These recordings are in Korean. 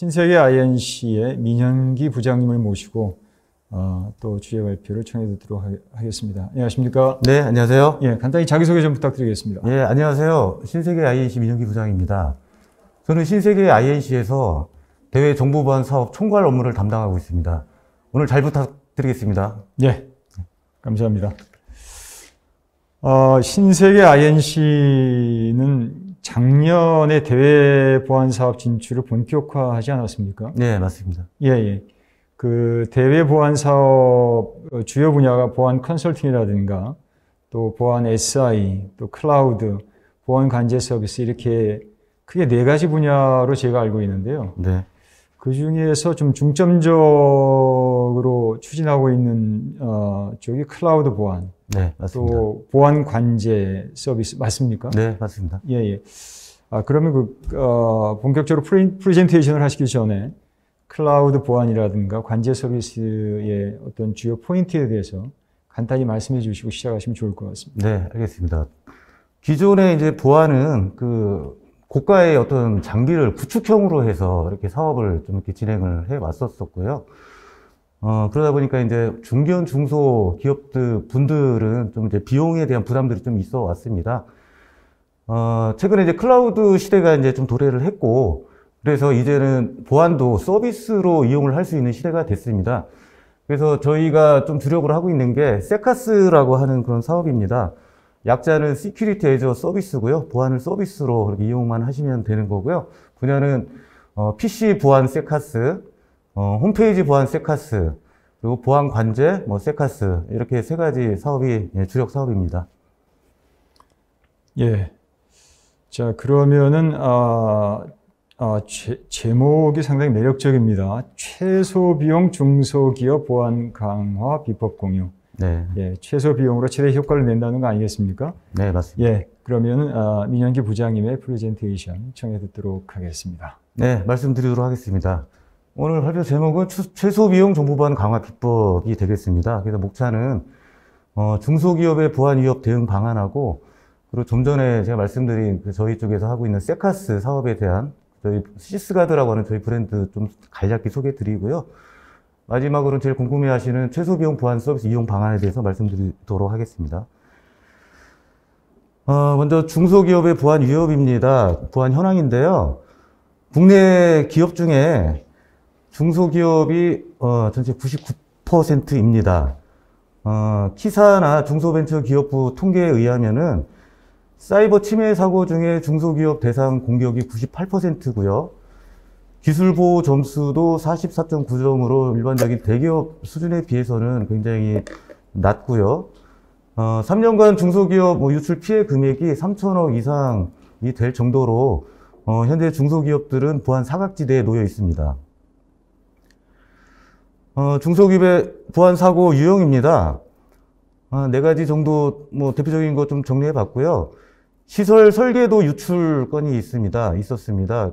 신세계 INC의 민현기 부장님을 모시고 어, 또 주제 발표를 청해 듣도록 하겠습니다. 안녕하십니까? 예, 네, 안녕하세요. 예, 간단히 자기소개 좀 부탁드리겠습니다. 예, 안녕하세요. 신세계 INC 민현기 부장입니다. 저는 신세계 INC에서 대외 정보보안 사업 총괄 업무를 담당하고 있습니다. 오늘 잘 부탁드리겠습니다. 예, 감사합니다. 어, 신세계 INC는 작년에 대외 보안 사업 진출을 본격화하지 않았습니까? 네, 맞습니다. 예, 예. 그 대외 보안 사업 어, 주요 분야가 보안 컨설팅이라든가 또 보안 SI, 또 클라우드, 보안 관제 서비스 이렇게 크게 네 가지 분야로 제가 알고 있는데요. 네. 그 중에서 좀 중점적으로 추진하고 있는 어, 쪽이 클라우드 보안, 네, 맞습니다. 또 보안 관제 서비스 맞습니까? 네, 맞습니다. 예, 예. 아, 그러면 그, 어, 본격적으로 프리, 프레젠테이션을 하시기 전에 클라우드 보안이라든가 관제 서비스의 어떤 주요 포인트에 대해서 간단히 말씀해 주시고 시작하시면 좋을 것 같습니다. 네, 알겠습니다. 기존에 이제 보안은 그 고가의 어떤 장비를 구축형으로 해서 이렇게 사업을 좀 이렇게 진행을 해 왔었었고요. 어, 그러다 보니까 이제 중견 중소 기업들 분들은 좀 이제 비용에 대한 부담들이 좀 있어 왔습니다. 어, 최근에 이제 클라우드 시대가 이제 좀 도래를 했고, 그래서 이제는 보안도 서비스로 이용을 할 수 있는 시대가 됐습니다. 그래서 저희가 좀주력을 하고 있는 게 세카스라고 하는 그런 사업입니다. 약자는 시큐리티 애저 서비스고요. 보안을 서비스로 이용만 하시면 되는 거고요. 분야는 어, PC 보안 세카스, 어, 홈페이지 보안 세카스, 그리고 보안 관제, 뭐 세카스 이렇게 세 가지 사업이 예, 주력 사업입니다. 예. 자 그러면은 아, 아 제, 제목이 상당히 매력적입니다. 최소 비용 중소기업 보안 강화 비법 공유. 네. 예, 최소 비용으로 최대 효과를 낸다는 거 아니겠습니까? 네, 맞습니다. 예, 그러면 아, 민현기 부장님의 프레젠테이션 청해 듣도록 하겠습니다. 네, 말씀드리도록 하겠습니다. 오늘 발표 제목은 최소 비용 정보반 강화 비법이 되겠습니다. 그래서 목차는 어, 중소기업의 보안 위협 대응 방안하고 그리고 좀 전에 제가 말씀드린 그 저희 쪽에서 하고 있는 세카스 사업에 대한 저희 시스가드라고 하는 저희 브랜드 좀 간략히 소개 드리고요. 마지막으로 는 제일 궁금해 하시는 최소 비용 보안 서비스 이용 방안에 대해서 말씀드리도록 하겠습니다. 어, 먼저 중소기업의 보안 위협입니다. 보안 현황인데요. 국내 기업 중에 중소기업이 어, 전체 99%입니다. 어, 키사나 중소벤처기업부 통계에 의하면은 사이버 침해 사고 중에 중소기업 대상 공격이 98%고요. 기술 보호 점수도 44.9점으로 일반적인 대기업 수준에 비해서는 굉장히 낮고요. 어, 3년간 중소기업 뭐 유출 피해 금액이 3천억 이상이 될 정도로 어, 현재 중소기업들은 보안 사각지대에 놓여 있습니다. 어, 중소기업의 보안사고 유형입니다. 어, 네 가지 정도 뭐 대표적인 것 좀 정리해 봤고요. 시설 설계도 유출 건이 있습니다. 있었습니다.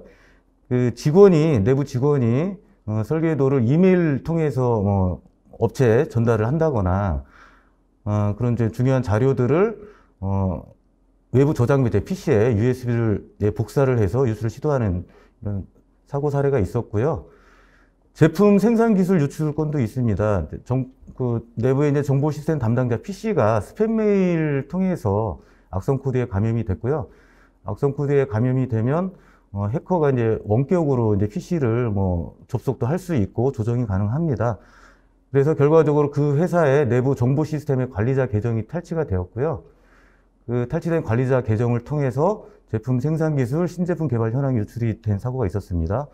그 직원이, 내부 직원이 어, 설계도를 이메일 통해서 뭐 업체에 전달을 한다거나 어, 그런 이제 중요한 자료들을 어, 외부 저장 및 PC에 USB를 복사를 해서 유출을 시도하는 이런 사고 사례가 있었고요. 제품 생산 기술 유출권도 있습니다. 정, 그 내부에 이제 정보 시스템 담당자 PC가 스팸 메일 통해서 악성 코드에 감염이 됐고요. 악성 코드에 감염이 되면 어, 해커가 이제 원격으로 이제 PC를 뭐 접속도 할 수 있고 조정이 가능합니다. 그래서 결과적으로 그 회사의 내부 정보 시스템의 관리자 계정이 탈취가 되었고요. 그 탈취된 관리자 계정을 통해서 제품 생산 기술, 신제품 개발 현황 유출이 된 사고가 있었습니다.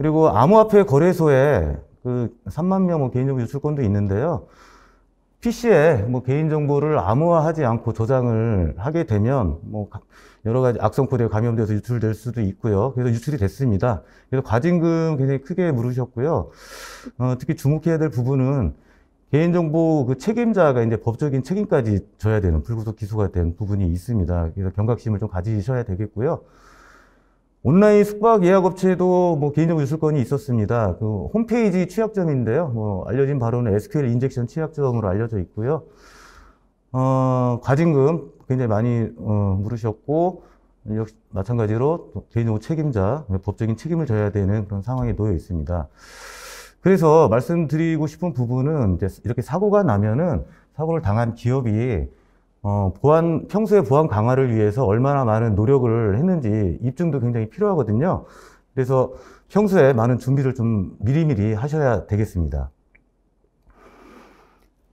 그리고 암호화폐 거래소에 그 3만 명뭐 개인정보 유출권도 있는데요. PC에 뭐 개인정보를 암호화하지 않고 저장을 하게 되면 뭐 여러 가지 악성 코드에 감염돼서 유출될 수도 있고요. 그래서 유출이 됐습니다. 그래서 과징금 굉장히 크게 물으셨고요. 어, 특히 주목해야 될 부분은 개인정보 그 책임자가 이제 법적인 책임까지 져야 되는 불구속 기소가 된 부분이 있습니다. 그래서 경각심을 좀 가지셔야 되겠고요. 온라인 숙박 예약 업체에도 뭐개인적으로 유출 건이 있었습니다. 그 홈페이지 취약점인데요. 뭐 알려진 바로는 SQL 인젝션 취약점으로 알려져 있고요. 어, 과징금 굉장히 많이 어, 물으셨고 역시 마찬가지로 개인적으로 책임자 법적인 책임을 져야 되는 그런 상황에 놓여 있습니다. 그래서 말씀드리고 싶은 부분은 이제 이렇게 사고가 나면은 사고를 당한 기업이 어, 보안, 평소에 보안 강화를 위해서 얼마나 많은 노력을 했는지 입증도 굉장히 필요하거든요. 그래서 평소에 많은 준비를 좀 미리미리 하셔야 되겠습니다.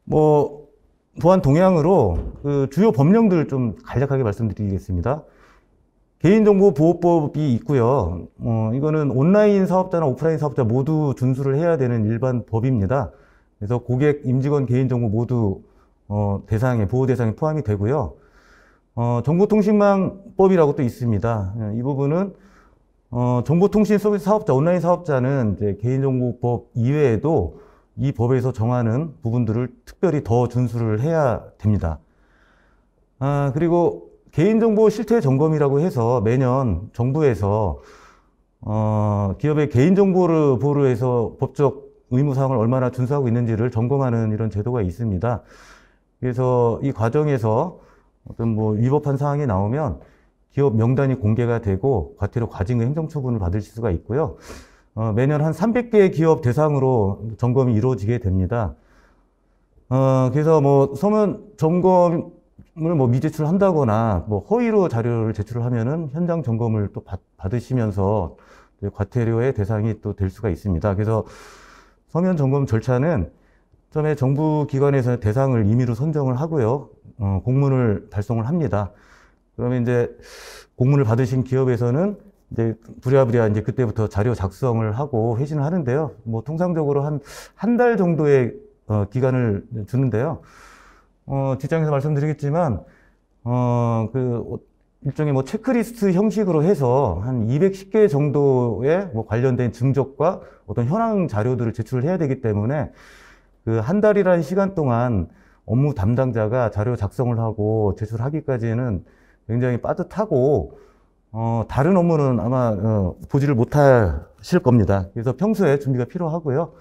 뭐, 보안 동향으로 그 주요 법령들 좀 간략하게 말씀드리겠습니다. 개인정보보호법이 있고요. 어, 이거는 온라인 사업자나 오프라인 사업자 모두 준수를 해야 되는 일반 법입니다. 그래서 고객, 임직원, 개인정보 모두 어, 대상에 보호 대상에 포함이 되고요. 어, 정보통신망법이라고 또 있습니다. 예, 이 부분은 어, 정보통신 서비스 사업자, 온라인 사업자는 이제 개인정보법 이외에도 이 법에서 정하는 부분들을 특별히 더 준수를 해야 됩니다. 아, 그리고 개인정보 실태 점검이라고 해서 매년 정부에서 어, 기업의 개인정보를 보호해서 법적 의무사항을 얼마나 준수하고 있는지를 점검하는 이런 제도가 있습니다. 그래서 이 과정에서 어떤 뭐 위법한 사항이 나오면 기업 명단이 공개가 되고 과태료 과징금 행정처분을 받을 수가 있고요. 어, 매년 한 300개의 기업 대상으로 점검이 이루어지게 됩니다. 어, 그래서 뭐 서면 점검을 뭐 미제출한다거나 뭐 허위로 자료를 제출 하면은 현장 점검을 또 받, 받으시면서 과태료의 대상이 또 될 수가 있습니다. 그래서 서면 점검 절차는 그다음에 정부 기관에서 대상을 임의로 선정을 하고요. 어, 공문을 발송을 합니다. 그러면 이제 공문을 받으신 기업에서는 이제 부랴부랴 이제 그때부터 자료 작성을 하고 회신을 하는데요. 뭐 통상적으로 한 한 달 정도의 어, 기간을 주는데요. 어, 직장에서 말씀드리겠지만 어, 그 일종의 뭐 체크리스트 형식으로 해서 한 210개 정도의 뭐 관련된 증적과 어떤 현황 자료들을 제출을 해야 되기 때문에 그한 달이라는 시간 동안 업무 담당자가 자료 작성을 하고 제출하기까지는 굉장히 빠듯하고 어, 다른 업무는 아마 어, 보지를 못하실 겁니다. 그래서 평소에 준비가 필요하고요.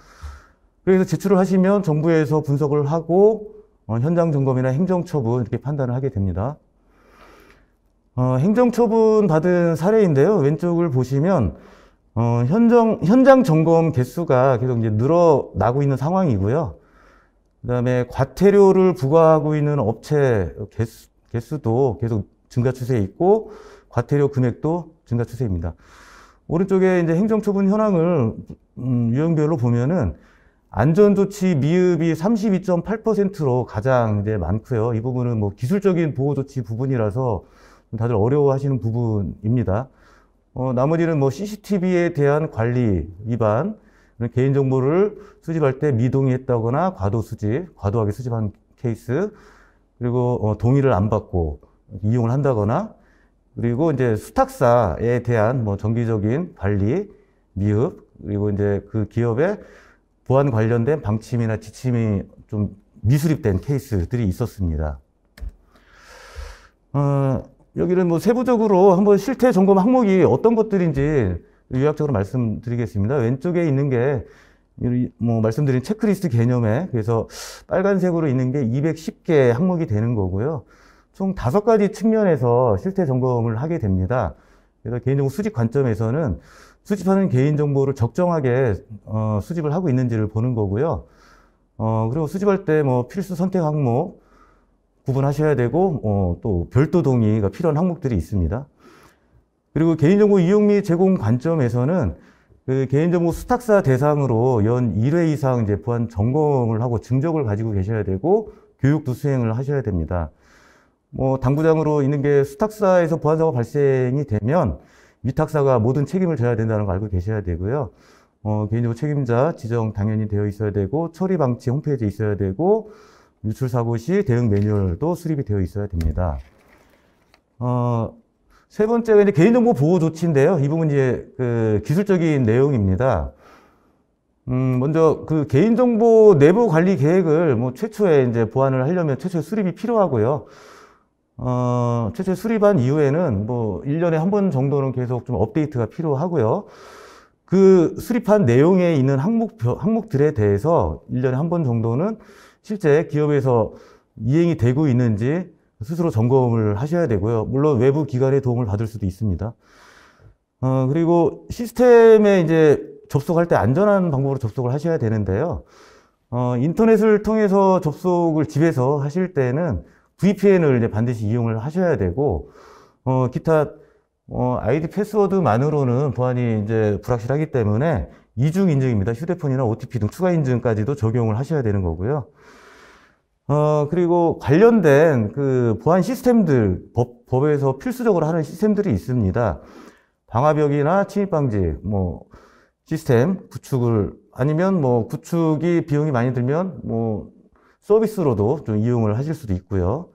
그래서 제출을 하시면 정부에서 분석을 하고 어, 현장 점검이나 행정 처분 이렇게 판단을 하게 됩니다. 어, 행정 처분 받은 사례인데요. 왼쪽을 보시면 어, 현장, 현장 점검 개수가 계속 이제 늘어나고 있는 상황이고요. 그 다음에 과태료를 부과하고 있는 업체 개수, 개수도 계속 증가 추세에 있고, 과태료 금액도 증가 추세입니다. 오른쪽에 이제 행정처분 현황을 음, 유형별로 보면은 안전조치 미흡이 32.8%로 가장 이제 많고요. 이 부분은 뭐 기술적인 보호조치 부분이라서 다들 어려워하시는 부분입니다. 어, 나머지는 뭐 CCTV에 대한 관리 위반, 개인정보를 수집할 때 미동의했다거나 과도 수집, 과도하게 수집한 케이스, 그리고 어, 동의를 안 받고 이용을 한다거나, 그리고 이제 수탁사에 대한 뭐 정기적인 관리, 미흡, 그리고 이제 그 기업의 보안 관련된 방침이나 지침이 좀 미수립된 케이스들이 있었습니다. 어, 여기는 뭐 세부적으로 한번 실태 점검 항목이 어떤 것들인지 요약적으로 말씀드리겠습니다. 왼쪽에 있는 게 뭐 말씀드린 체크리스트 개념에 그래서 빨간색으로 있는 게 210개 항목이 되는 거고요. 총 다섯 가지 측면에서 실태 점검을 하게 됩니다. 그래서 개인정보 수집 관점에서는 수집하는 개인정보를 적정하게 어, 수집을 하고 있는지를 보는 거고요. 어, 그리고 수집할 때 뭐 필수 선택 항목, 구분하셔야 되고 어, 또 별도 동의가 필요한 항목들이 있습니다. 그리고 개인정보 이용 및 제공 관점에서는 그 개인정보 수탁사 대상으로 연 1회 이상 이제 보안 점검을 하고 증적을 가지고 계셔야 되고 교육도 수행을 하셔야 됩니다. 뭐당구장으로 있는 게 수탁사에서 보안 사고 발생이 되면 위탁사가 모든 책임을 져야 된다는 걸 알고 계셔야 되고요. 어, 개인정보 책임자 지정 당연히 되어 있어야 되고 처리 방침 홈페이지에 있어야 되고 유출 사고 시 대응 매뉴얼도 수립이 되어 있어야 됩니다. 어, 세 번째가 이제 개인정보 보호 조치인데요. 이 부분 이제 그 기술적인 내용입니다. 음, 먼저 그 개인정보 내부 관리 계획을 뭐 최초에 이제 보완을 하려면 최초에 수립이 필요하고요. 어, 최초에 수립한 이후에는 뭐 1년에 한 번 정도는 계속 좀 업데이트가 필요하고요. 그 수립한 내용에 있는 항목, 항목들에 대해서 1년에 한 번 정도는 실제 기업에서 이행이 되고 있는지 스스로 점검을 하셔야 되고요. 물론 외부 기관의 도움을 받을 수도 있습니다. 어, 그리고 시스템에 이제 접속할 때 안전한 방법으로 접속을 하셔야 되는데요. 어, 인터넷을 통해서 접속을 집에서 하실 때는 VPN을 이제 반드시 이용을 하셔야 되고, 어, 기타, 어, 아이디 패스워드만으로는 보안이 이제 불확실하기 때문에 이중 인증입니다. 휴대폰이나 OTP 등 추가 인증까지도 적용을 하셔야 되는 거고요. 어, 그리고 관련된 그 보안 시스템들, 법, 법에서 필수적으로 하는 시스템들이 있습니다. 방화벽이나 침입 방지, 뭐, 시스템 구축을, 아니면 뭐, 구축이 비용이 많이 들면 뭐, 서비스로도 좀 이용을 하실 수도 있고요.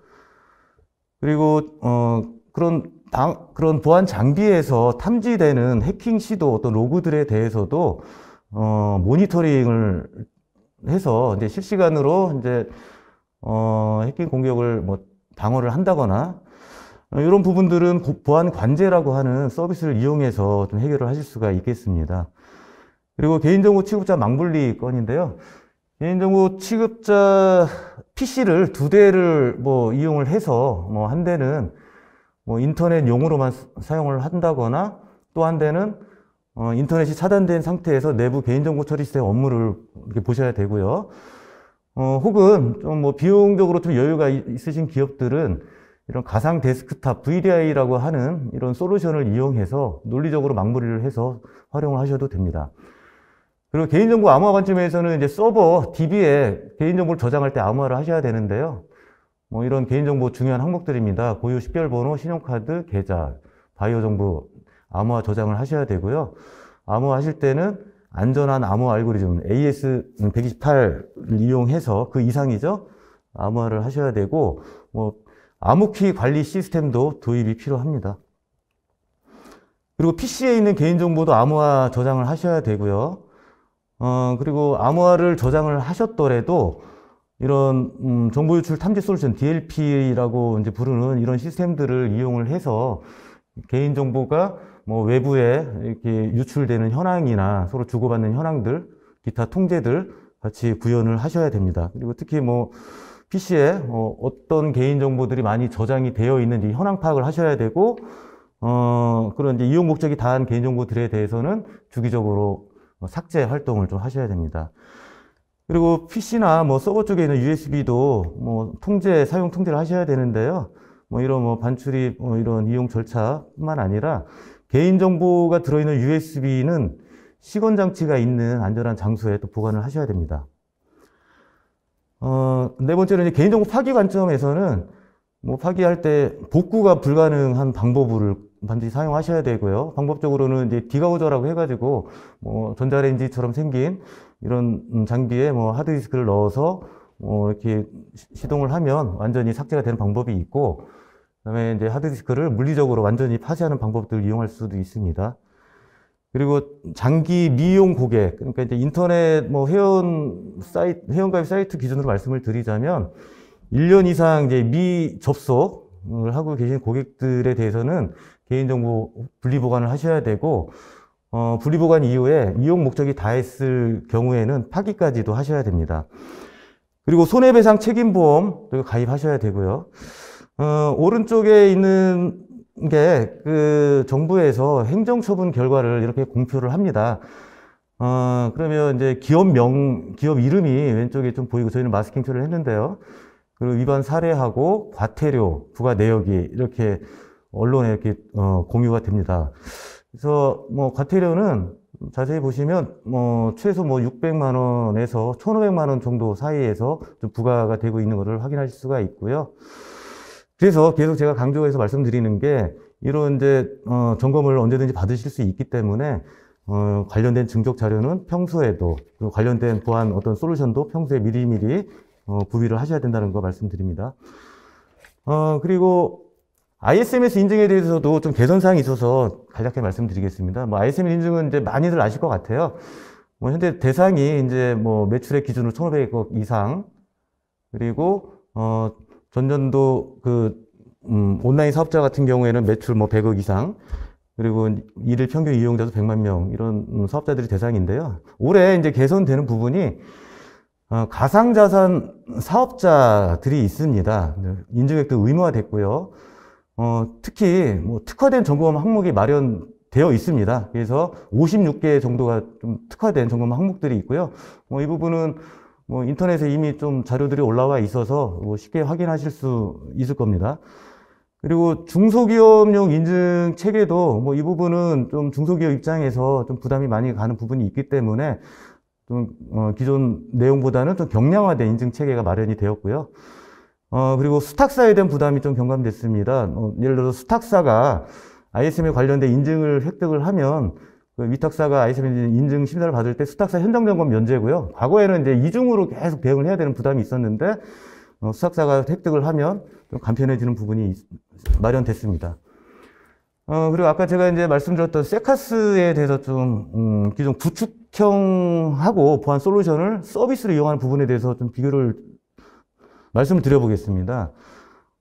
그리고, 어, 그런 방, 그런 보안 장비에서 탐지되는 해킹 시도 어떤 로그들에 대해서도, 어, 모니터링을 해서 이제 실시간으로 이제 어, 핵비 공격을 뭐 방어를 한다거나 어, 이런 부분들은 보안 관제라고 하는 서비스를 이용해서 좀 해결을 하실 수가 있겠습니다. 그리고 개인정보 취급자 망불리 건인데요. 개인정보 취급자 PC를 두 대를 뭐 이용을 해서 뭐 한 대는 뭐 인터넷 용으로만 사용을 한다거나 또 한 대는 어 인터넷이 차단된 상태에서 내부 개인정보 처리 시스템 업무를 이렇게 보셔야 되고요. 어, 혹은 좀 뭐 비용적으로 좀 여유가 있으신 기업들은 이런 가상 데스크탑 VDI라고 하는 이런 솔루션을 이용해서 논리적으로 마무리를 해서 활용을 하셔도 됩니다. 그리고 개인정보 암호화 관점에서는 이제 서버 DB에 개인정보를 저장할 때 암호화를 하셔야 되는데요. 뭐 이런 개인정보 중요한 항목들입니다. 고유 식별번호, 신용카드, 계좌, 바이오 정보 암호화 저장을 하셔야 되고요. 암호화 하실 때는 안전한 암호 알고리즘 AS128을 이용해서 그 이상이죠. 암호화를 하셔야 되고 뭐 암호키 관리 시스템도 도입이 필요합니다. 그리고 PC에 있는 개인정보도 암호화 저장을 하셔야 되고요. 어, 그리고 암호화를 저장을 하셨더라도 이런 음, 정보 유출 탐지 솔루션 DLP라고 이제 부르는 이런 시스템들을 이용을 해서 개인 정보가 뭐 외부에 이렇게 유출되는 현황이나 서로 주고받는 현황들, 기타 통제들 같이 구현을 하셔야 됩니다. 그리고 특히 뭐 PC에 어, 어떤 개인 정보들이 많이 저장이 되어 있는지 현황 파악을 하셔야 되고 어, 그런 이제 이용 목적이 다한 개인 정보들에 대해서는 주기적으로 삭제 활동을 좀 하셔야 됩니다. 그리고 PC나 뭐 서버 쪽에 있는 USB도 뭐 통제 사용 통제를 하셔야 되는데요. 뭐 이런 뭐 반출입 뭐 이런 이용 절차뿐만 아니라 개인정보가 들어있는 USB는 시건 장치가 있는 안전한 장소에 또 보관을 하셔야 됩니다. 어, 네 번째로 이제 개인정보 파기 관점에서는 뭐 파기할 때 복구가 불가능한 방법을 반드시 사용하셔야 되고요. 방법적으로는 이제 디가우저라고 해가지고 뭐 전자레인지처럼 생긴 이런 장비에 뭐 하드디스크를 넣어서 뭐 이렇게 시동을 하면 완전히 삭제가 되는 방법이 있고 그다음에 이제 하드디스크를 물리적으로 완전히 파쇄하는 방법들을 이용할 수도 있습니다. 그리고 장기 미용 고객, 그러니까 이제 인터넷 뭐 회원 사이트, 회원가입 사이트 기준으로 말씀을 드리자면 1년 이상 이제 미접속을 하고 계신 고객들에 대해서는 개인정보 분리보관을 하셔야 되고, 어, 분리보관 이후에 이용 목적이 다했을 경우에는 파기까지도 하셔야 됩니다. 그리고 손해배상 책임보험 가입하셔야 되고요. 어, 오른쪽에 있는 게 그 정부에서 행정처분 결과를 이렇게 공표를 합니다. 어, 그러면 이제 기업명, 기업 이름이 왼쪽에 좀 보이고 저희는 마스킹 처를 했는데요. 그리고 위반 사례하고 과태료 부과 내역이 이렇게 언론에 이렇게 어, 공유가 됩니다. 그래서 뭐 과태료는 자세히 보시면 뭐 최소 뭐 600만 원에서 1,500만 원 정도 사이에서 좀 부과가 되고 있는 것을 확인하실 수가 있고요. 그래서 계속 제가 강조해서 말씀드리는 게 이런 이제 어, 점검을 언제든지 받으실 수 있기 때문에 어, 관련된 증적 자료는 평소에도 관련된 보안 어떤 솔루션도 평소에 미리미리 어, 구비를 하셔야 된다는 거 말씀드립니다. 어, 그리고 ISMS 인증에 대해서도 좀 개선사항이 있어서 간략하게 말씀드리겠습니다. 뭐 ISMS 인증은 이제 많이들 아실 것 같아요. 뭐 현재 대상이 이제 뭐 매출액 기준으로 1,500억 이상 그리고 어 전년도 그 음, 온라인 사업자 같은 경우에는 매출 뭐 100억 이상 그리고 일일 평균 이용자도 100만 명 이런 사업자들이 대상인데요. 올해 이제 개선되는 부분이 어, 가상자산 사업자들이 있습니다. 인증액도 의무화됐고요. 어, 특히 뭐 특화된 점검 항목이 마련되어 있습니다. 그래서 56개 정도가 좀 특화된 점검 항목들이 있고요. 어, 이 부분은 뭐 인터넷에 이미 좀 자료들이 올라와 있어서 뭐 쉽게 확인하실 수 있을 겁니다. 그리고 중소기업용 인증 체계도 뭐 이 부분은 좀 중소기업 입장에서 좀 부담이 많이 가는 부분이 있기 때문에 좀 어, 기존 내용보다는 좀 경량화된 인증 체계가 마련이 되었고요. 어, 그리고 수탁사에 대한 부담이 좀 경감됐습니다. 어, 예를 들어 서 수탁사가 ISM에 관련된 인증을 획득을 하면 그 위탁사가 ISMN 인증 심사를 받을 때 수탁사 현장 점검 면제고요. 과거에는 이제 이중으로 계속 대응을 해야 되는 부담이 있었는데 어, 수탁사가 획득을 하면 좀 간편해지는 부분이 마련됐습니다. 어, 그리고 아까 제가 이제 말씀드렸던 세카스에 대해서 좀, 음, 기존 구축형하고 보안 솔루션을 서비스로 이용하는 부분에 대해서 좀 비교를 말씀을 드려보겠습니다.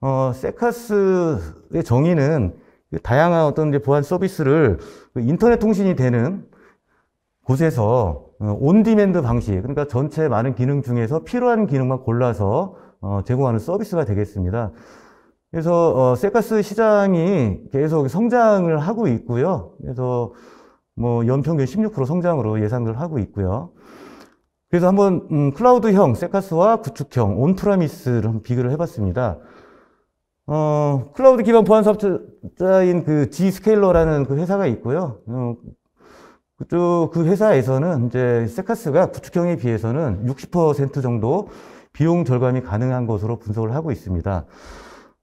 어, 세카스의 정의는 그 다양한 어떤 보안 서비스를 그 인터넷 통신이 되는 곳에서 어, 온디맨드 방식, 그러니까 전체 많은 기능 중에서 필요한 기능만 골라서 어, 제공하는 서비스가 되겠습니다. 그래서 세카스 어, 시장이 계속 성장을 하고 있고요. 그래서 뭐 연평균 16% 성장으로 예상을 하고 있고요. 그래서 한번 음, 클라우드형 세카스와 구축형 온프라미스를 비교를 해봤습니다. 어, 클라우드 기반 보안 사업자인그 G 스케일러라는 그 회사가 있고요. 어, 그쪽 그 회사에서는 이제 세카스가 구축형에 비해서는 60% 정도 비용 절감이 가능한 것으로 분석을 하고 있습니다.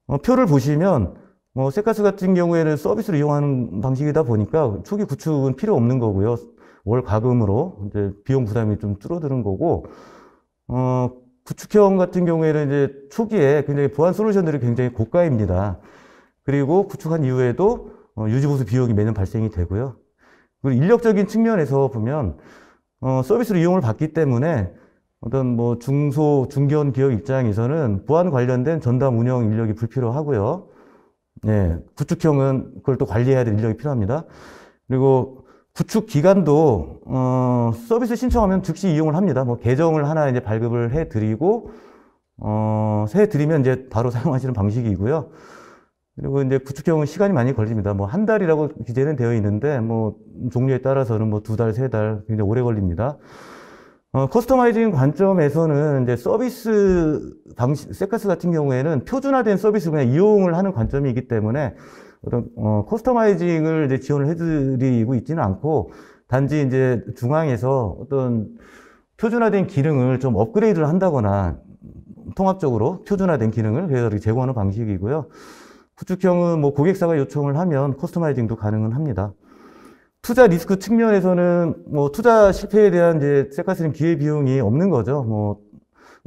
어, 표를 보시면 뭐 세카스 같은 경우에는 서비스를 이용하는 방식이다 보니까 초기 구축은 필요 없는 거고요. 월 과금으로 이제 비용 부담이 좀 줄어드는 거고 어 구축형 같은 경우에는 이제 초기에 굉장히 보안 솔루션들이 굉장히 고가입니다. 그리고 구축한 이후에도 어, 유지보수 비용이 매년 발생이 되고요. 그리고 인력적인 측면에서 보면 어, 서비스를 이용을 받기 때문에 어떤 뭐 중소 중견 기업 입장에서는 보안 관련된 전담 운영 인력이 불필요하고요. 예, 구축형은 그걸 또 관리해야 될 인력이 필요합니다. 그리고 구축 기간도 어, 서비스 신청하면 즉시 이용을 합니다. 뭐 계정을 하나 이제 발급을 해드리고 어, 해 드리면 이제 바로 사용하시는 방식이고요. 그리고 이제 구축 경우 시간이 많이 걸립니다. 뭐 한 달이라고 기재는 되어 있는데 뭐 종류에 따라서는 뭐 두 달, 세 달 굉장히 오래 걸립니다. 어, 커스터마이징 관점에서는 이제 서비스 방식, 세카스 같은 경우에는 표준화된 서비스 그냥 이용을 하는 관점이기 때문에 어떤 어, 커스터마이징을 이제 지원을 해드리고 있지는 않고 단지 이제 중앙에서 어떤 표준화된 기능을 좀 업그레이드를 한다거나 통합적으로 표준화된 기능을 회사들이 제공하는 방식이고요. 구축형은 뭐 고객사가 요청을 하면 커스터마이징도 가능은 합니다. 투자 리스크 측면에서는 뭐 투자 실패에 대한 이제 세카스는 기회 비용이 없는 거죠. 뭐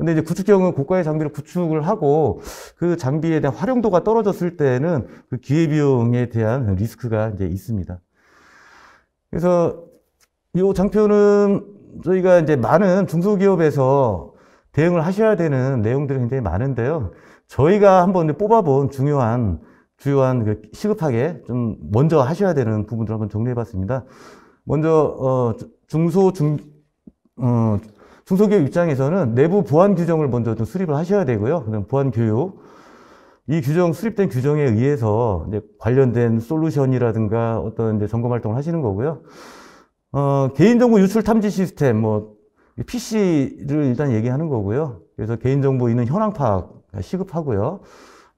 근데 이제 구축형은 경 고가의 장비를 구축을 하고 그 장비에 대한 활용도가 떨어졌을 때는 그 기회비용에 대한 리스크가 이제 있습니다. 그래서 이 장표는 저희가 이제 많은 중소기업에서 대응을 하셔야 되는 내용들이 굉장히 많은데요. 저희가 한번 뽑아본 중요한 주요한 그 시급하게 좀 먼저 하셔야 되는 부분들을 한번 정리해봤습니다. 먼저 어, 중소 중 어, 중소기업 입장에서는 내부 보안 규정을 먼저 좀 수립을 하셔야 되고요. 그다음 보안 교육. 이 규정, 수립된 규정에 의해서 이제 관련된 솔루션이라든가 어떤 이제 점검 활동을 하시는 거고요. 어, 개인정보 유출 탐지 시스템, 뭐, PC를 일단 얘기하는 거고요. 그래서 개인정보 있는 현황 파악 시급하고요.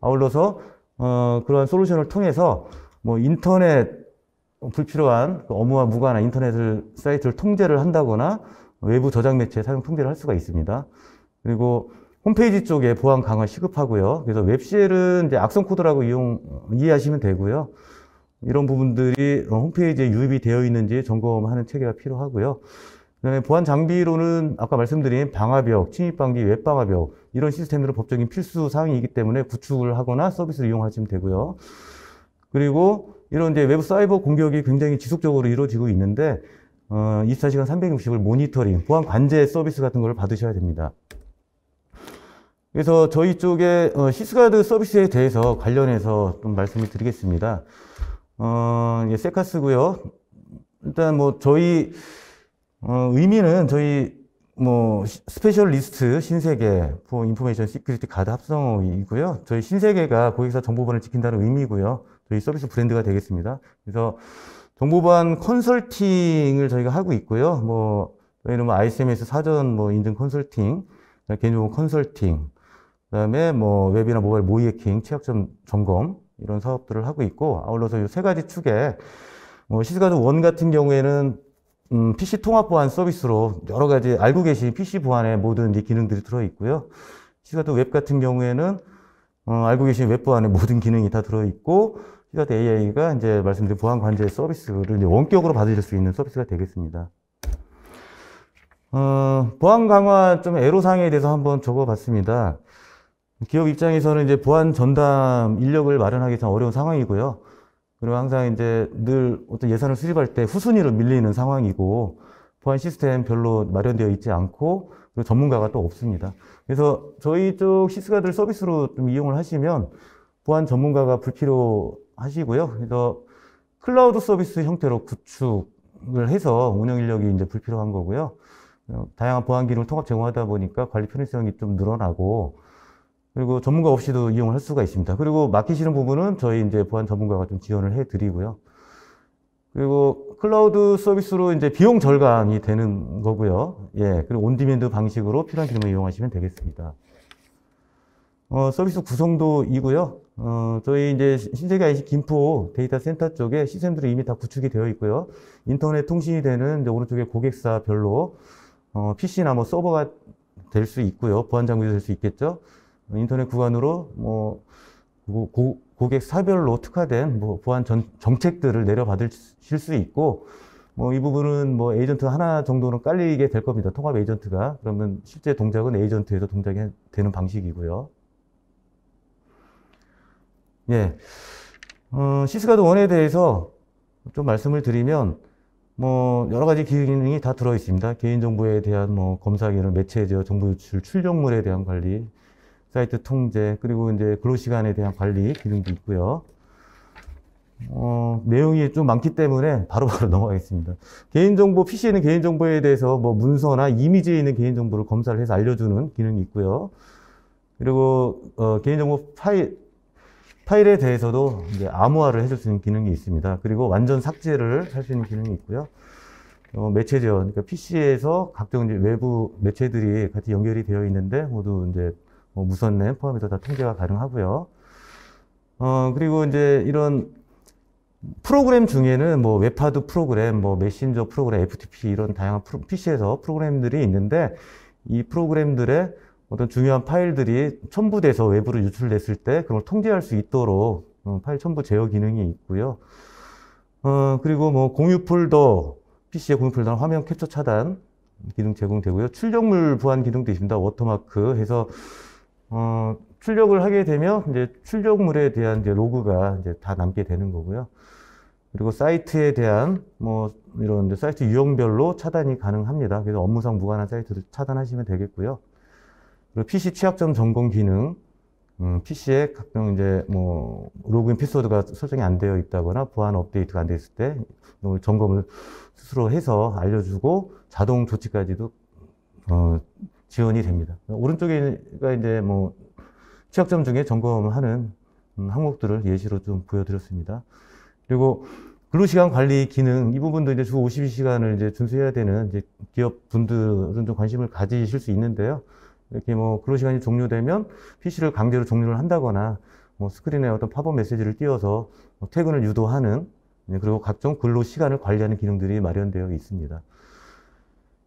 아울러서, 어, 그러한 솔루션을 통해서 뭐 인터넷 불필요한 업무와 그 무관한 인터넷을, 사이트를 통제를 한다거나 외부 저장 매체 사용 통제를 할 수가 있습니다. 그리고 홈페이지 쪽에 보안 강화 시급하고요. 그래서 웹쉘은 이제 악성 코드라고 이용 이해하시면 되고요. 이런 부분들이 홈페이지에 유입이 되어 있는지 점검하는 체계가 필요하고요. 그다음에 보안 장비로는 아까 말씀드린 방화벽, 침입방지, 웹방화벽 이런 시스템들은 법적인 필수 사항이기 때문에 구축을 하거나 서비스를 이용하시면 되고요. 그리고 이런 이제 외부 사이버 공격이 굉장히 지속적으로 이루어지고 있는데 어, 24시간 360을 모니터링, 보안 관제 서비스 같은 걸 받으셔야 됩니다. 그래서 저희 쪽에 어, 시스가드 서비스에 대해서 관련해서 좀 말씀을 드리겠습니다. 어, 예, 세카스고요. 일단 뭐 저희 어, 의미는 저희 뭐 스페셜리스트 신세계 포 인포메이션 시크리티 가드 합성어이고요. 저희 신세계가 고객사 정보원을 지킨다는 의미고요. 저희 서비스 브랜드가 되겠습니다. 그래서 정보보안 컨설팅을 저희가 하고 있고요. 뭐, 이러면 ICMS 뭐 사전 뭐 인증 컨설팅, 개인정보 컨설팅, 그 다음에 뭐 웹이나 모바일 모의 해킹, 취약점 점검, 이런 사업들을 하고 있고, 아울러서 이 세 가지 축에 뭐 시스가드 원 같은 경우에는 음, PC 통합 보안 서비스로 여러 가지 알고 계신 PC 보안의 모든 기능들이 들어 있고요. 시가드 웹 같은 경우에는 어, 알고 계신 웹 보안의 모든 기능이 다 들어 있고 시가 AI가 이제 말씀드린 보안 관제 서비스를 원격으로 받으실 수 있는 서비스가 되겠습니다. 어, 보안 강화 좀 애로사항에 대해서 한번 적어봤습니다. 기업 입장에서는 이제 보안 전담 인력을 마련하기 참 어려운 상황이고요. 그리고 항상 이제 늘 어떤 예산을 수립할 때 후순위로 밀리는 상황이고 보안 시스템 별로 마련되어 있지 않고 그리고 전문가가 또 없습니다. 그래서 저희 쪽 시스가들 서비스로 좀 이용을 하시면 보안 전문가가 불필요 하시고요. 그래서 클라우드 서비스 형태로 구축을 해서 운영 인력이 이제 불필요한 거고요. 어, 다양한 보안 기능을 통합 제공하다 보니까 관리 편의성이 좀 늘어나고 그리고 전문가 없이도 이용을 할 수가 있습니다. 그리고 맡기시는 부분은 저희 이제 보안 전문가가 좀 지원을 해 드리고요. 그리고 클라우드 서비스로 이제 비용 절감이 되는 거고요. 예. 그리고 온디맨드 방식으로 필요한 기능을 이용하시면 되겠습니다. 어, 서비스 구성도이고요. 어, 저희 이제 신세계 IC 김포 데이터 센터 쪽에 시스템들이 이미 다 구축이 되어 있고요. 인터넷 통신이 되는 오른쪽에 고객사별로 어, PC나 뭐 서버가 될 수 있고요. 보안 장비도 될 수 있겠죠. 인터넷 구간으로 뭐 고, 고객 사별로 특화된 뭐 보안 전, 정책들을 내려받으실 수 있고 뭐 이 부분은 뭐 에이전트 하나 정도는 깔리게 될 겁니다. 통합 에이전트가 그러면 실제 동작은 에이전트에서 동작이 되는 방식이고요. 예. 어, 시스가드 원에 대해서 좀 말씀을 드리면 뭐 여러 가지 기능이 다 들어 있습니다. 개인정보에 대한 뭐 검사 기능, 매체 제어, 정보 유출, 출력물에 대한 관리, 사이트 통제, 그리고 이제 근로 시간에 대한 관리 기능도 있고요. 어, 내용이 좀 많기 때문에 바로바로 바로 넘어가겠습니다. 개인정보, PC에 있는 개인정보에 대해서 뭐 문서나 이미지에 있는 개인정보를 검사를 해서 알려주는 기능이 있고요. 그리고 어, 개인정보 파일, 파일에 대해서도 이제 암호화를 해줄 수 있는 기능이 있습니다. 그리고 완전 삭제를 할 수 있는 기능이 있고요. 어, 매체 제어, 그러니까 PC에서 각종 이제 외부 매체들이 같이 연결이 되어 있는데 모두 이제 뭐 어, 무선램 포함해서 다 통제가 가능하고요. 어, 그리고 이제 이런 프로그램 중에는 뭐 웹하드 프로그램, 뭐 메신저 프로그램, FTP 이런 다양한 프로, PC에서 프로그램들이 있는데 이 프로그램들의 어떤 중요한 파일들이 첨부돼서 외부로 유출됐을 때 그걸 통제할 수 있도록 어, 파일 첨부 제어 기능이 있고요. 어, 그리고 뭐 공유 폴더, PC의 공유 폴더 화면 캡처 차단 기능 제공되고요. 출력물 보안 기능도 있습니다. 워터마크 해서 어, 출력을 하게 되면 이제 출력물에 대한 이제 로그가 이제 다 남게 되는 거고요. 그리고 사이트에 대한 뭐 이런 사이트 유형별로 차단이 가능합니다. 그래서 업무상 무관한 사이트를 차단하시면 되겠고요. 그리고 PC 취약점 점검 기능, 음, PC에 각종 이제 뭐 로그인 패스워드가 설정이 안 되어 있다거나 보안 업데이트가 안됐을때 점검을 스스로 해서 알려주고 자동 조치까지도 어, 지원이 됩니다. 오른쪽에가 이제 뭐 취약점 중에 점검하는 음, 항목들을 예시로 좀 보여드렸습니다. 그리고 근로시간 관리 기능 이 부분도 이제 주 52시간을 이제 준수해야 되는 이제 기업 분들은 좀 관심을 가지실 수 있는데요. 이렇게 뭐 근로 시간이 종료되면 PC를 강제로 종료를 한다거나 뭐 스크린에 어떤 팝업 메시지를 띄워서 뭐 퇴근을 유도하는 예, 그리고 각종 근로 시간을 관리하는 기능들이 마련되어 있습니다.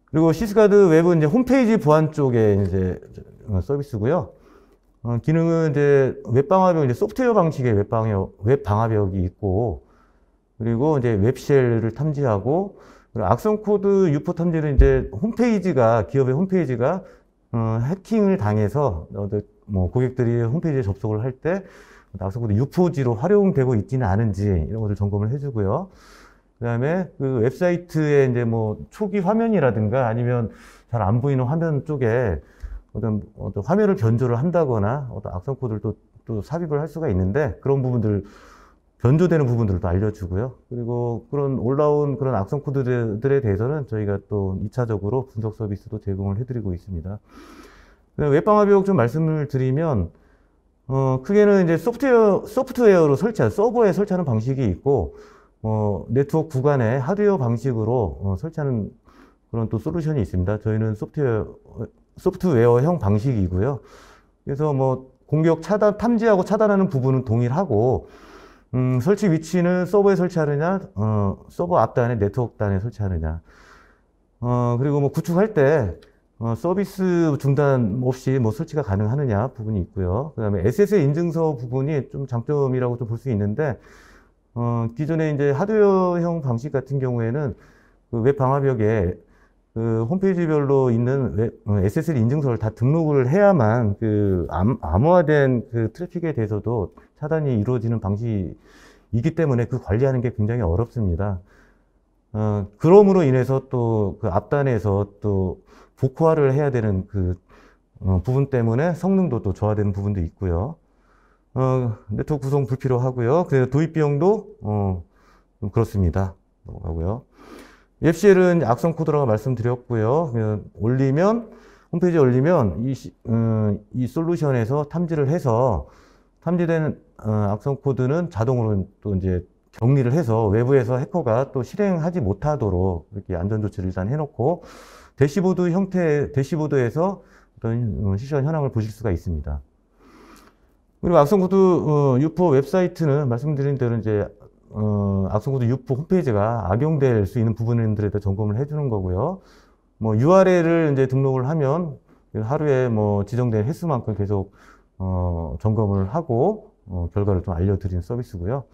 그리고 시스가드 웹은 이제 홈페이지 보안 쪽에 이제 어, 서비스고요. 어, 기능은 이제 웹 방화벽 이제 소프트웨어 방식의 웹 방역 웹 방화벽이 있고 그리고 이제 웹쉘을 탐지하고 악성 코드 유포 탐지는 이제 홈페이지가 기업의 홈페이지가 어, 해킹을 당해서 뭐 고객들이 홈페이지에 접속을 할때 낙서코드 그 유포지로 활용되고 있지는 않은지 이런 것을 점검을 해주고요. 그다음에 그 웹사이트에 이제 뭐 초기 화면이라든가 아니면 잘 안 보이는 화면 쪽에 어떤 어떤 화면을 변조를 한다거나 어떤 악성 코드를 또또 삽입을 할 수가 있는데 그런 부분들 변조되는 부분들도 알려주고요. 그리고 그런 올라온 그런 악성 코드들에 대해서는 저희가 또 2차적으로 분석 서비스도 제공을 해드리고 있습니다. 웹방화 비용 좀 말씀을 드리면, 어, 크게는 이제 소프트웨어, 소프트웨어로 설치한, 서버에 설치하는 방식이 있고, 어, 네트워크 구간에 하드웨어 방식으로 어, 설치하는 그런 또 솔루션이 있습니다. 저희는 소프트웨어, 소프트웨어형 방식이고요. 그래서 뭐 공격 차단, 탐지하고 차단하는 부분은 동일하고, 음, 설치 위치는 서버에 설치하느냐, 어, 서버 앞단에 네트워크단에 설치하느냐. 어, 그리고 뭐 구축할 때 어, 서비스 중단 뭐 없이 뭐 설치가 가능하느냐 부분이 있고요. 그 다음에 SSL 인증서 부분이 좀 장점이라고 볼 수 있는데, 어, 기존에 이제 하드웨어형 방식 같은 경우에는 그 웹 방화벽에 그 홈페이지별로 있는 웹, 어, SSL 인증서를 다 등록을 해야만 그 암, 암호화된 그 트래픽에 대해서도 차단이 이루어지는 방식이기 때문에 그 관리하는 게 굉장히 어렵습니다. 어, 그럼으로 인해서 또 그 앞단에서 또 복화를 해야 되는 그 어, 부분 때문에 성능도 또 저하되는 부분도 있고요. 어, 네트워크 구성 불필요하고요. 그래서 도입 비용도 어, 그렇습니다. 넘어가고요. 웹쉘은 악성 코드라고 말씀드렸고요. 올리면 홈페이지에 올리면 이, 음, 이 솔루션에서 탐지를 해서 삼지된 어, 악성 코드는 자동으로 또 이제 격리를 해서 외부에서 해커가 또 실행하지 못하도록 이렇게 안전 조치를 일단 해놓고 대시보드 형태 대시보드에서 어떤 실시간 어, 현황을 보실 수가 있습니다. 그리고 악성 코드 어, 유포 웹사이트는 말씀드린 대로 이제 어, 악성 코드 유포 홈페이지가 악용될 수 있는 부분들에 대 점검을 해주는 거고요. 뭐 URL을 이제 등록을 하면 하루에 뭐 지정된 횟수만큼 계속 어, 점검을 하고 어, 결과를 좀알려드리는 서비스고요.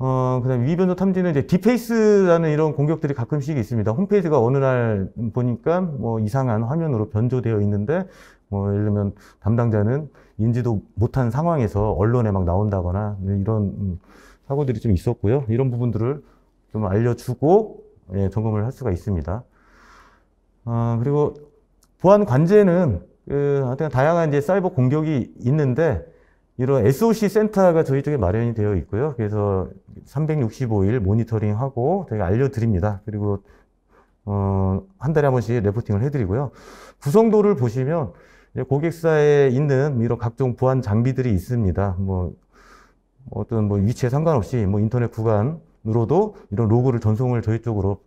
어, 그다음 위변조 탐지는 이제 디페이스라는 이런 공격들이 가끔씩 있습니다. 홈페이지가 어느 날 보니까 뭐 이상한 화면으로 변조되어 있는데 뭐 예를 들면 담당자는 인지도 못한 상황에서 언론에 막 나온다거나 이런 음, 사고들이 좀 있었고요. 이런 부분들을 좀 알려주고 예, 점검을 할 수가 있습니다. 아, 그리고 보안 관제는 그, 하여튼 다양한 이제 사이버 공격이 있는데, 이런 SOC 센터가 저희 쪽에 마련이 되어 있고요. 그래서 365일 모니터링하고 되게 알려드립니다. 그리고, 어, 한 달에 한 번씩 레포팅을 해드리고요. 구성도를 보시면, 고객사에 있는 이런 각종 보안 장비들이 있습니다. 뭐, 어떤 뭐 위치에 상관없이 뭐 인터넷 구간으로도 이런 로그를 전송을 저희 쪽으로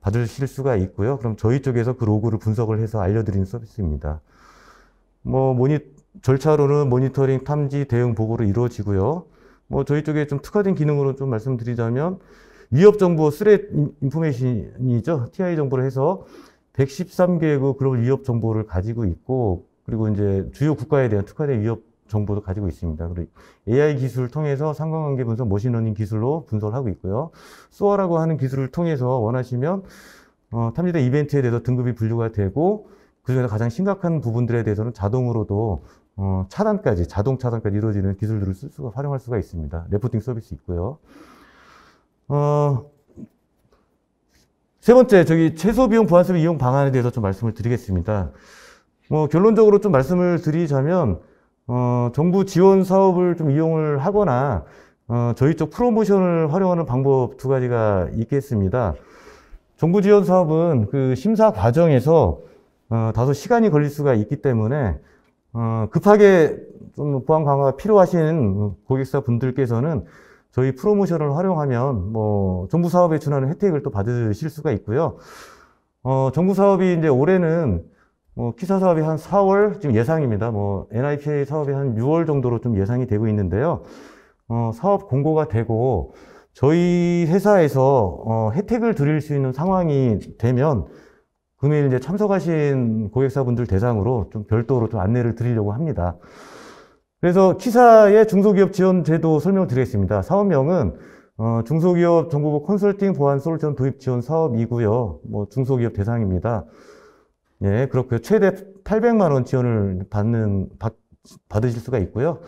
받으실 수가 있고요. 그럼 저희 쪽에서 그 로그를 분석을 해서 알려드리는 서비스입니다. 뭐 모니 절차로는 모니터링, 탐지, 대응 보고로 이루어지고요. 뭐 저희 쪽에 좀 특화된 기능으로 좀 말씀드리자면 위협 정보 스레 인포메이션이죠. TI 정보를 해서 113개국 글로벌 위협 정보를 가지고 있고 그리고 이제 주요 국가에 대한 특화된 위협 정보도 가지고 있습니다. 그리고 AI 기술을 통해서 상관관계 분석 머신러닝 기술로 분석을 하고 있고요. 소아라고 하는 기술을 통해서 원하시면 어, 탐지대 이벤트에 대해서 등급이 분류가 되고 그중에서 가장 심각한 부분들에 대해서는 자동으로도 어, 차단까지 자동 차단까지 이루어지는 기술들을 쓸 수가 활용할 수가 있습니다. 레포팅 서비스 있고요. 어, 세 번째 저기 최소 비용 보완 서비 이용 방안에 대해서 좀 말씀을 드리겠습니다. 뭐 결론적으로 좀 말씀을 드리자면 어, 정부 지원 사업을 좀 이용을 하거나 어, 저희 쪽 프로모션을 활용하는 방법 두 가지가 있겠습니다. 정부 지원 사업은 그 심사 과정에서 어, 다소 시간이 걸릴 수가 있기 때문에 어, 급하게 좀 보안 강화가 필요하신 고객사 분들께서는 저희 프로모션을 활용하면 뭐 정부 사업에 준하는 혜택을 또 받으실 수가 있고요. 어, 정부 사업이 이제 올해는 뭐 키사 사업이 한 4월 지금 예상입니다. 뭐 NIPA 사업이 한 6월 정도로 좀 예상이 되고 있는데요. 어, 사업 공고가 되고 저희 회사에서 어, 혜택을 드릴 수 있는 상황이 되면 금일 이제 참석하신 고객사분들 대상으로 좀 별도로 좀 안내를 드리려고 합니다. 그래서 취사의 중소기업 지원 제도 설명을 드리겠습니다. 사업명은 어, 중소기업 정보부 컨설팅 보안 솔루션 도입 지원 사업이고요. 뭐 중소기업 대상입니다. 예, 그렇고요. 최대 800만 원 지원을 받는 받, 받으실 수가 있고요.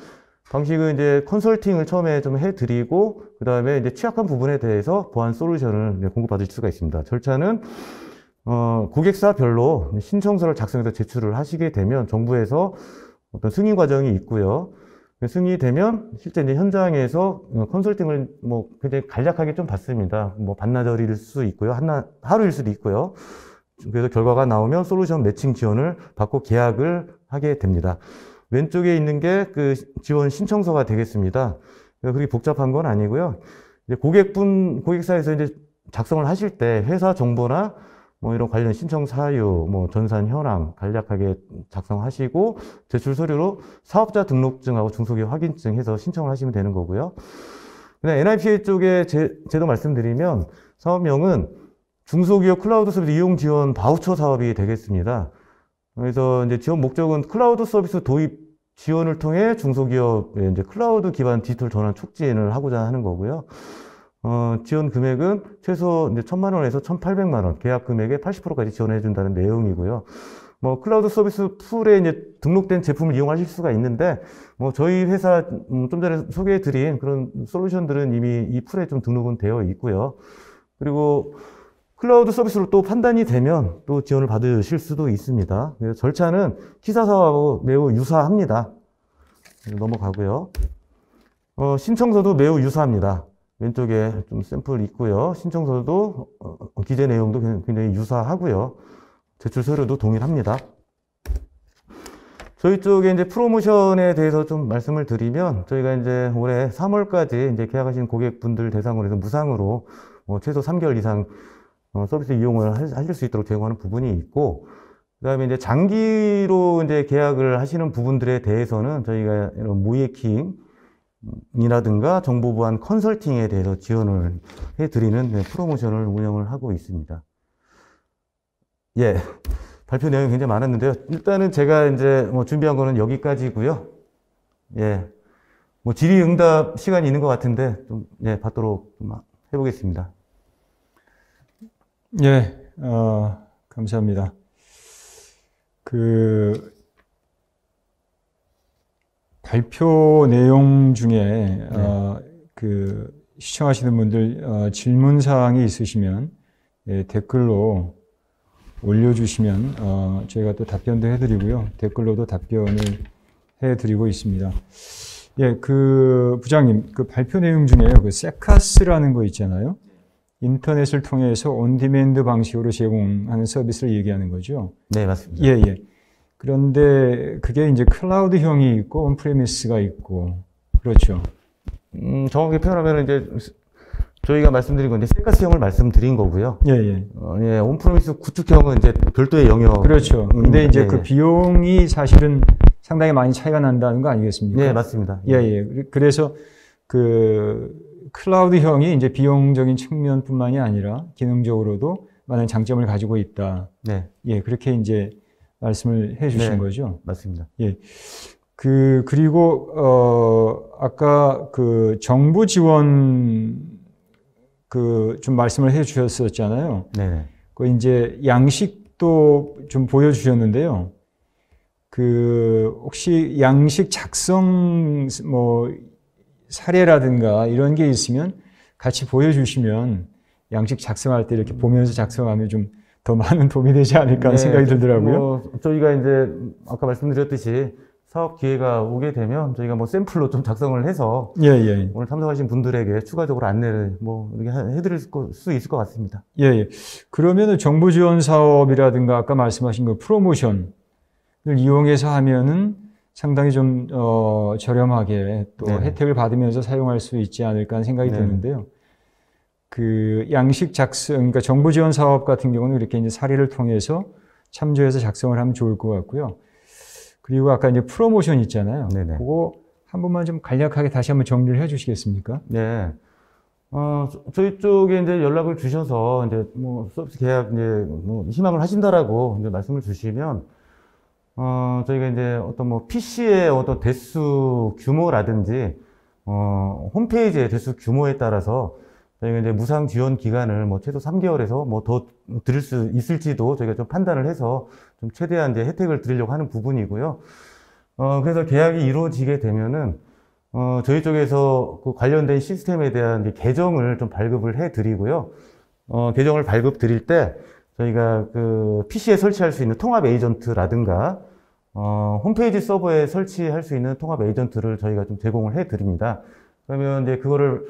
방식은 이제 컨설팅을 처음에 좀 해드리고 그 다음에 이제 취약한 부분에 대해서 보안 솔루션을 공급받을 수가 있습니다. 절차는 어, 고객사별로 신청서를 작성해서 제출을 하시게 되면 정부에서 어떤 승인 과정이 있고요. 그 승인되면 이 실제 이제 현장에서 어, 컨설팅을 뭐 굉장히 간략하게 좀 받습니다. 뭐 반나절일 수 있고요. 하나, 하루일 수도 있고요. 그래서 결과가 나오면 솔루션 매칭 지원을 받고 계약을 하게 됩니다. 왼쪽에 있는 게 그 지원 신청서가 되겠습니다. 그게 그러니까 복잡한 건 아니고요. 고객분, 고객사에서 이제 작성을 하실 때 회사 정보나 뭐 이런 관련 신청 사유, 뭐 전산 현황 간략하게 작성하시고 제출 서류로 사업자 등록증하고 중소기 확인증 해서 신청을 하시면 되는 거고요. 그냥 NIPA 쪽에 제, 제도 말씀드리면 사업명은 중소기업 클라우드 서비스 이용 지원 바우처 사업이 되겠습니다. 그래서 이제 지원 목적은 클라우드 서비스 도입 지원을 통해 중소기업의 이제 클라우드 기반 디지털 전환 촉진을 하고자 하는 거고요. 어, 지원 금액은 최소 이제 천만 원에서 천팔백만 원, 계약 금액의 80%까지 지원해 준다는 내용이고요. 뭐 클라우드 서비스 풀에 이제 등록된 제품을 이용하실 수가 있는데 뭐 저희 회사 음, 좀 전에 소개해 드린 그런 솔루션들은 이미 이 풀에 좀 등록은 되어 있고요. 그리고 클라우드 서비스로 또 판단이 되면 또 지원을 받으실 수도 있습니다. 그래서 절차는 키사사하고 매우 유사합니다. 넘어가고요. 어, 신청서도 매우 유사합니다. 왼쪽에 좀 샘플 있고요. 신청서도 어, 기재 내용도 굉장히 유사하고요. 제출 서류도 동일합니다. 저희 쪽에 이제 프로모션에 대해서 좀 말씀을 드리면 저희가 이제 올해 3월까지 이제 계약하신 고객분들 대상으로 해서 무상으로 뭐 최소 3개월 이상 어, 서비스 이용을 하실 수 있도록 제공하는 부분이 있고 그다음에 이제 장기로 이제 계약을 하시는 부분들에 대해서는 저희가 이런 모이킹 이라든가 정보 보안 컨설팅에 대해서 지원을 해드리는 네, 프로모션을 운영을 하고 있습니다. 예. 발표 내용이 굉장히 많았는데요. 일단은 제가 이제 뭐 준비한 거는 여기까지고요. 예. 뭐 질의응답 시간이 있는 것 같은데 좀 예, 받도록 좀 해보겠습니다. 예. 어, 감사합니다. 그 발표 내용 중에 네. 어, 그 시청하시는 분들 어, 질문 사항이 있으시면 예, 댓글로 올려주시면 어, 저희가 또 답변도 해드리고요 댓글로도 답변을 해드리고 있습니다. 예, 그 부장님 그 발표 내용 중에 그 세카스라는 거 있잖아요. 인터넷을 통해서 온디맨드 방식으로 제공하는 서비스를 얘기하는 거죠. 네, 맞습니다. 예, 예. 그런데 그게 이제 클라우드형이 있고 온프레미스가 있고 그렇죠. 음, 정확히 표현하면 이제 저희가 말씀드린 건 이제 셀스형을 말씀드린 거고요. 예, 예. 어, 예, 온프레미스 구축형은 이제 별도의 영역. 그렇죠. 근데 이제 예, 그 예. 비용이 사실은 상당히 많이 차이가 난다는 거 아니겠습니까? 네, 맞습니다. 예, 예. 예. 그래서 그 클라우드형이 이제 비용적인 측면뿐만이 아니라 기능적으로도 많은 장점을 가지고 있다. 네. 예, 그렇게 이제 말씀을 해 주신 네, 거죠? 맞습니다. 예. 그, 그리고, 어, 아까 그 정부 지원 그 좀 말씀을 해 주셨었잖아요. 네. 그 이제 양식도 좀 보여 주셨는데요. 그 혹시 양식 작성 뭐 사례라든가 이런 게 있으면 같이 보여주시면 양식 작성할 때 이렇게 보면서 작성하면 좀더 많은 도움이 되지 않을까 네, 생각이 들더라고요. 뭐 저희가 이제 아까 말씀드렸듯이 사업 기회가 오게 되면 저희가 뭐 샘플로 좀 작성을 해서 예, 예. 오늘 참석하신 분들에게 추가적으로 안내를 뭐 해드릴 수 있을 것 같습니다. 예, 예. 그러면 정부 지원 사업이라든가 아까 말씀하신 그 프로모션을 이용해서 하면은 상당히 좀 어, 저렴하게 또 네. 혜택을 받으면서 사용할 수 있지 않을까 하는 생각이 네. 드는데요. 그 양식 작성, 그러니까 정부 지원 사업 같은 경우는 이렇게 이제 사례를 통해서 참조해서 작성을 하면 좋을 것 같고요. 그리고 아까 이제 프로모션 있잖아요. 네네. 그거 한 번만 좀 간략하게 다시 한번 정리를 해 주시겠습니까? 네. 어, 저희 쪽에 이제 연락을 주셔서 이제 뭐 서비스 계약 이제 뭐 희망을 하신다라고 이제 말씀을 주시면 어, 저희가 이제 어떤 뭐 PC의 어떤 대수 규모라든지 어, 홈페이지의 대수 규모에 따라서 저희가 이제 무상 지원 기간을 뭐 최소 3개월에서 뭐 더 드릴 수 있을지도 저희가 좀 판단을 해서 좀 최대한 이제 혜택을 드리려고 하는 부분이고요. 어, 그래서 계약이 이루어지게 되면은 어, 저희 쪽에서 그 관련된 시스템에 대한 계정을좀 발급을 해 드리고요. 어, 개정을 발급 드릴 때 저희가 그 PC에 설치할 수 있는 통합 에이전트라든가 어, 홈페이지 서버에 설치할 수 있는 통합 에이전트를 저희가 좀 제공을 해 드립니다. 그러면 이제 그거를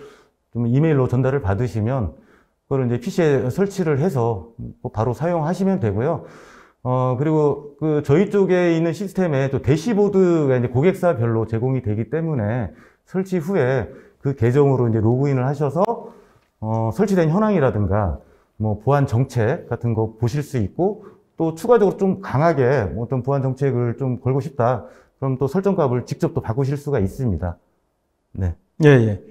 좀 이메일로 전달을 받으시면 그걸 이제 PC에 설치를 해서 뭐 바로 사용하시면 되고요. 어, 그리고 그 저희 쪽에 있는 시스템에 또 대시보드가 이제 고객사별로 제공이 되기 때문에 설치 후에 그 계정으로 이제 로그인을 하셔서 어, 설치된 현황이라든가 뭐 보안 정책 같은 거 보실 수 있고 또 추가적으로 좀 강하게 어떤 보안 정책을 좀 걸고 싶다. 그럼 또 설정값을 직접 또 바꾸실 수가 있습니다. 네. 예, 예.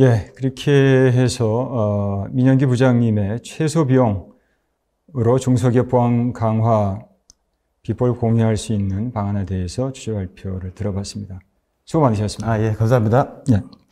예, 그렇게 해서 어, 민영기 부장님의 최소 비용으로 중소기업 보안 강화 비법을 공유할 수 있는 방안에 대해서 주제 발표를 들어봤습니다. 수고 많으셨습니다. 아, 예, 감사합니다. 예.